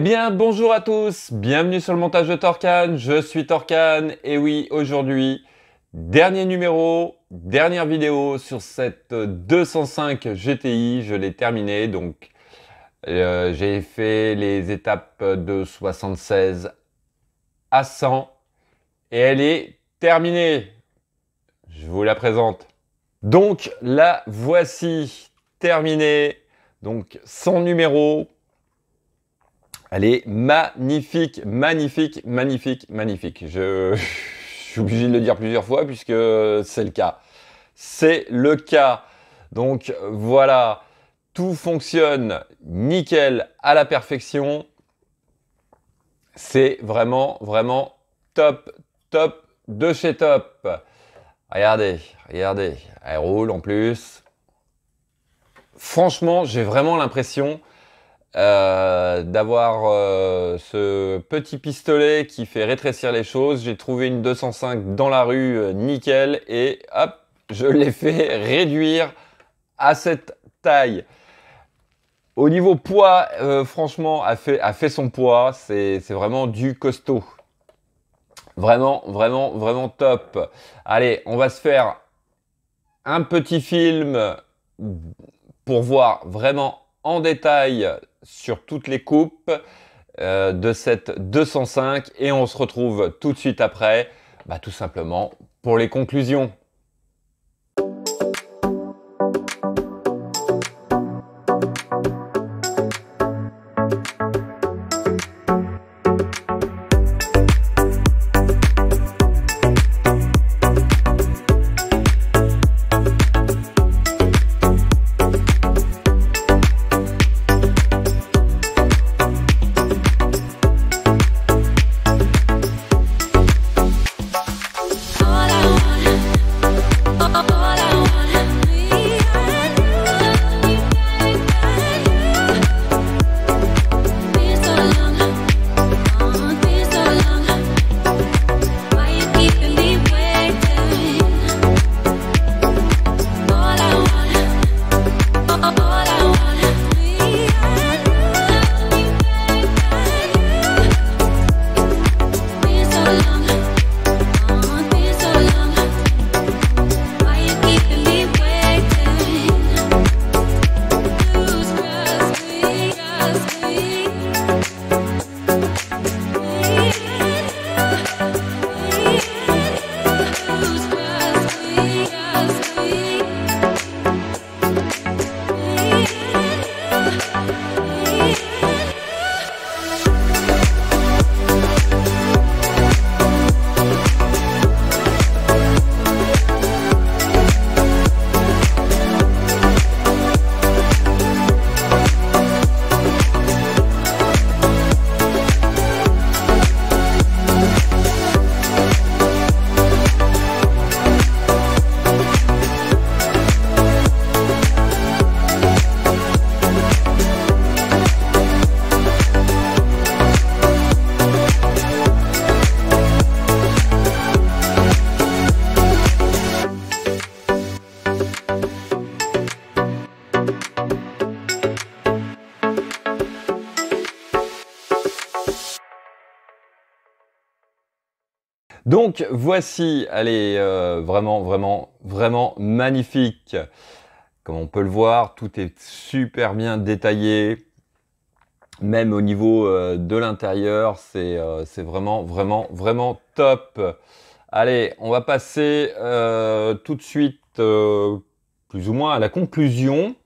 Eh bien, bonjour à tous, bienvenue sur le montage de Torcan, je suis Torcan, et oui, aujourd'hui, dernier numéro, dernière vidéo sur cette 205 GTI, je l'ai terminée, donc euh, j'ai fait les étapes de 76 à 100, et elle est terminée, je vous la présente. Donc, la voici terminée, donc son numéro... Elle est magnifique, magnifique, magnifique, magnifique. Je, suis obligé de le dire plusieurs fois puisque c'est le cas. C'est le cas. Donc voilà, tout fonctionne nickel à la perfection. C'est vraiment, vraiment top, top de chez top. Regardez, regardez, elle roule en plus. Franchement, j'ai vraiment l'impression euh, d'avoir euh, ce petit pistolet qui fait rétrécir les choses. J'ai trouvé une 205 dans la rue, euh, nickel, et hop, je l'ai fait réduire à cette taille. Au niveau poids, franchement, a fait, a fait son poids. C'est vraiment du costaud. Vraiment, vraiment, vraiment top. Allez, on va se faire un petit film pour voir vraiment en détail sur toutes les coupes euh, de cette 205 et on se retrouve tout de suite après, bah, tout simplement pour les conclusions. Donc voici, elle est euh, vraiment, vraiment, vraiment magnifique. Comme on peut le voir, tout est super bien détaillé. Même au niveau euh, de l'intérieur, euh, c'est vraiment, vraiment, vraiment top. Allez, on va passer tout de suite, plus ou moins, à la conclusion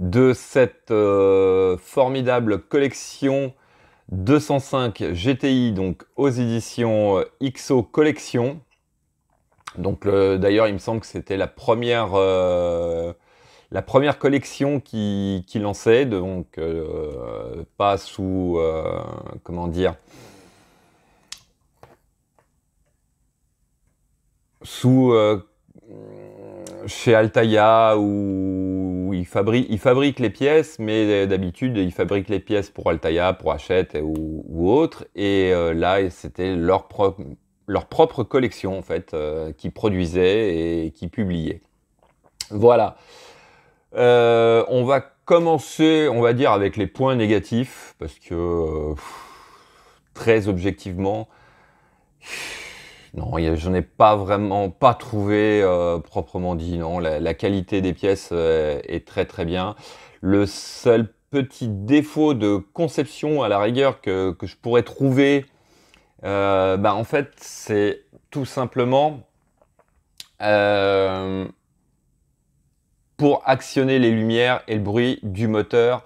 de cette formidable collection 205 GTI, donc aux éditions euh, XO Collection. Donc d'ailleurs, il me semble que c'était la première euh, la première collection qui, lançait, donc euh, pas sous comment dire sous chez Altaya ou il fabriquent, les pièces, mais euh, d'habitude, il fabrique les pièces pour Altaïa, pour Hachette ou, autre. Et euh, là, c'était leur, leur, propre collection, en fait, euh, qui produisait et qui publiait. Voilà. on va commencer, on va dire, avec les points négatifs, parce que, très objectivement, non, je ai pas vraiment pas trouvé euh, proprement dit. Non, la, qualité des pièces euh, est très très bien. Le seul petit défaut de conception à la rigueur que, je pourrais trouver, euh, bah, en fait, c'est tout simplement pour actionner les lumières et le bruit du moteur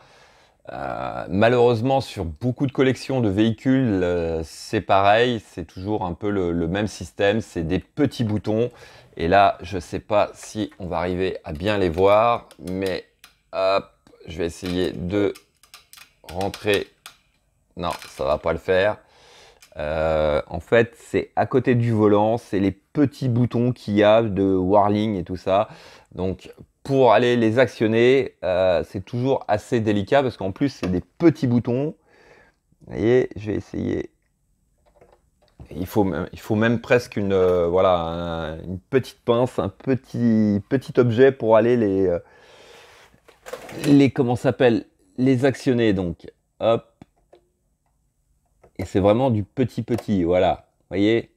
euh, malheureusement, sur beaucoup de collections de véhicules, euh, c'est pareil, c'est toujours un peu le, même système, c'est des petits boutons. Et là, je ne sais pas si on va arriver à bien les voir, mais hop, je vais essayer de rentrer. Non, ça va pas le faire. Euh, en fait, c'est à côté du volant, c'est les petits boutons qu'il y a de warling et tout ça. Donc, aller les actionner, euh, c'est toujours assez délicat parce qu'en plus, c'est des petits boutons. Vous voyez, je vais essayer. Il faut, même, il faut même presque une, euh, voilà, une petite pince, un petit, petit objet pour aller les, euh, les comment s'appelle, les actionner. Donc, hop. Et c'est vraiment du petit petit, voilà. voyez,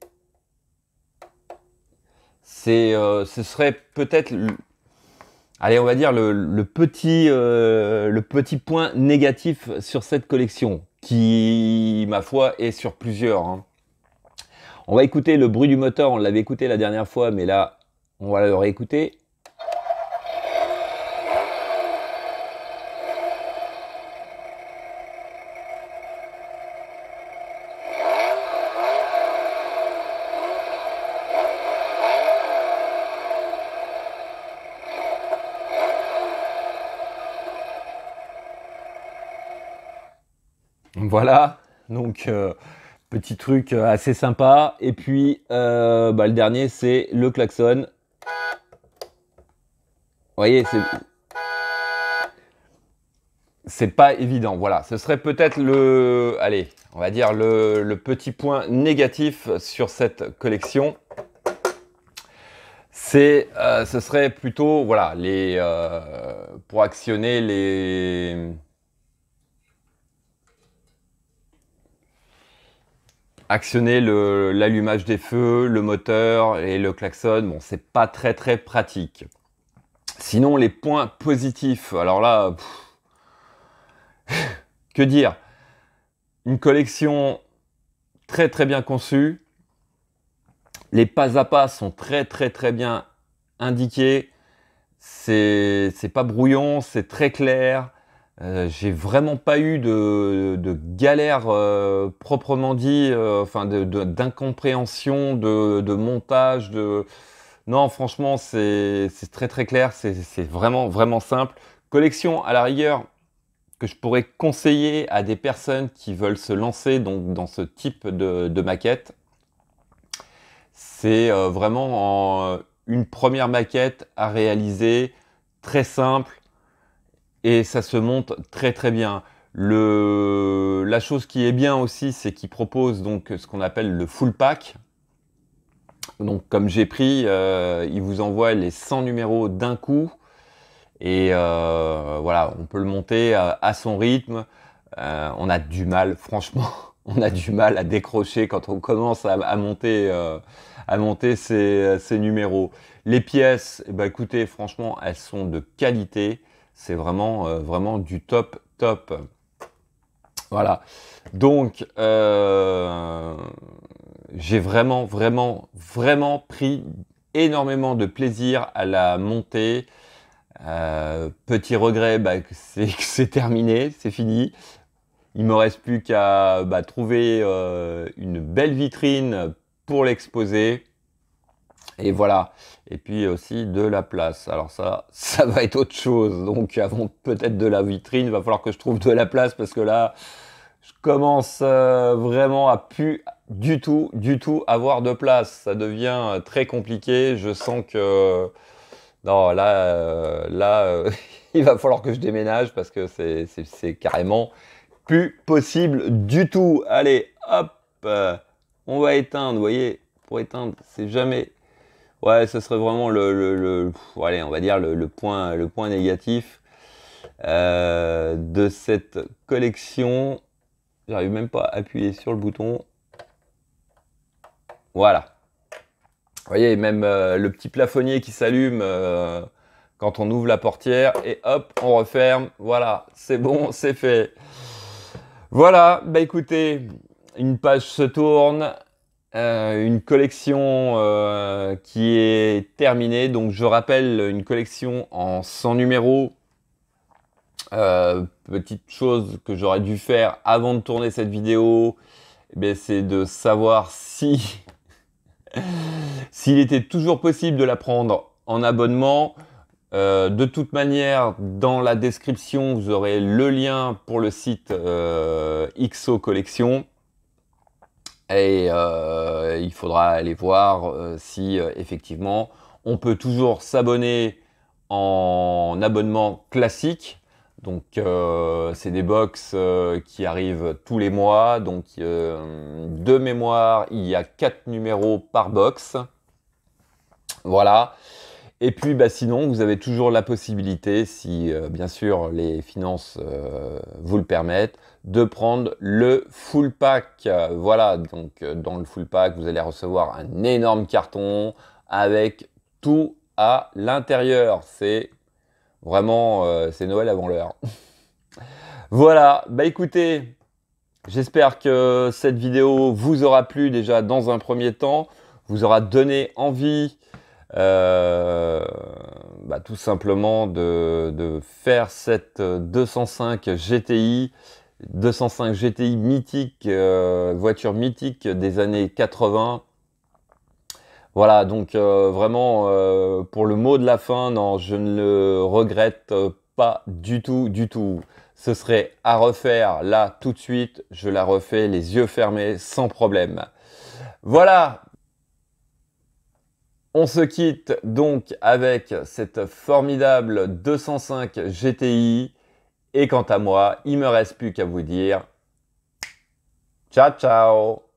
c'est, ce serait peut-être allez, on va dire le, petit, euh, le petit point négatif sur cette collection, qui, ma foi, est sur plusieurs. Hein. On va écouter le bruit du moteur, on l'avait écouté la dernière fois, mais là, on va le réécouter. Voilà, donc euh, petit truc euh, assez sympa. Et puis euh, bah, le dernier, c'est le klaxon. Vous voyez, c'est pas évident. Voilà, ce serait peut-être le, allez, on va dire le, petit point négatif sur cette collection. C'est, ce serait plutôt, voilà, les, pour actionner les, actionner l'allumage des feux, le moteur et le klaxon, bon, c'est pas très très pratique. Sinon, les points positifs, alors là, que dire Une collection très très bien conçue. Les pas à pas sont très très très bien indiqués. C'est pas brouillon, c'est très clair. Euh, j'ai vraiment pas eu de, galère euh, proprement dit, euh, enfin d'incompréhension, de, montage, de non franchement c'est très très clair, c'est vraiment vraiment simple. Collection à la rigueur que je pourrais conseiller à des personnes qui veulent se lancer dans ce type de, maquette, c'est vraiment une première maquette à réaliser très simple et ça se monte très très bien. Le, la chose qui est bien aussi, c'est qu'il propose donc ce qu'on appelle le full pack. Donc comme j'ai pris, euh, il vous envoie les 100 numéros d'un coup. Et euh, voilà, on peut le monter à, son rythme. Euh, on a du mal, franchement, on a du mal à décrocher quand on commence à, monter, à monter ces, ces numéros. Les pièces, bah écoutez, franchement, elles sont de qualité. C'est vraiment, euh, vraiment du top, top. Voilà. Donc, euh, j'ai vraiment, vraiment, vraiment pris énormément de plaisir à la monter. Euh, petit regret, bah, c'est que c'est terminé, c'est fini. Il me reste plus qu'à bah, trouver une belle vitrine pour l'exposer. Et voilà. Et puis aussi de la place. Alors ça, ça va être autre chose. Donc avant peut-être de la vitrine, il va falloir que je trouve de la place parce que là, je commence euh, vraiment à plus du tout, du tout avoir de place. Ça devient euh, très compliqué. Je sens que non, là, euh, là, il va falloir que je déménage parce que c'est carrément plus possible du tout. Allez, hop, on va éteindre. Vous voyez, pour éteindre, c'est jamais Ouais, ça serait vraiment le, on va dire le, point, le point négatif euh, de cette collection. J'arrive même pas à appuyer sur le bouton. Voilà. Vous voyez, même euh, le petit plafonnier qui s'allume euh, quand on ouvre la portière et hop, on referme. Voilà, c'est bon, c'est fait. Voilà, bah écoutez, une page se tourne. Euh, une collection euh, qui est terminée. Donc je rappelle une collection en 100 numéros. Euh, petite chose que j'aurais dû faire avant de tourner cette vidéo, eh c'est de savoir si s'il était toujours possible de la prendre en abonnement. de toute manière, dans la description, vous aurez le lien pour le site XO Collection. Et euh, il faudra aller voir euh, si euh, effectivement on peut toujours s'abonner en abonnement classique. Donc c'est des box qui arrivent tous les mois. Donc de mémoire, il y a 4 numéros par box. Voilà. Et puis bah, sinon, vous avez toujours la possibilité, si euh, bien sûr les finances euh, vous le permettent, de prendre le full pack. voilà, donc euh, dans le full pack, vous allez recevoir un énorme carton avec tout à l'intérieur. C'est vraiment, c'est Noël avant l'heure. voilà, bah écoutez, j'espère que cette vidéo vous aura plu déjà dans un premier temps, vous aura donné envie euh, bah, tout simplement de, faire cette 205 GTI, 205 GTI mythique, euh, voiture mythique des années 80. Voilà, donc euh, vraiment, pour le mot de la fin, non, je ne le regrette pas du tout, du tout. Ce serait à refaire là tout de suite. Je la refais les yeux fermés sans problème. Voilà, on se quitte donc avec cette formidable 205 GTI. Et quant à moi, il me reste plus qu'à vous dire ciao ciao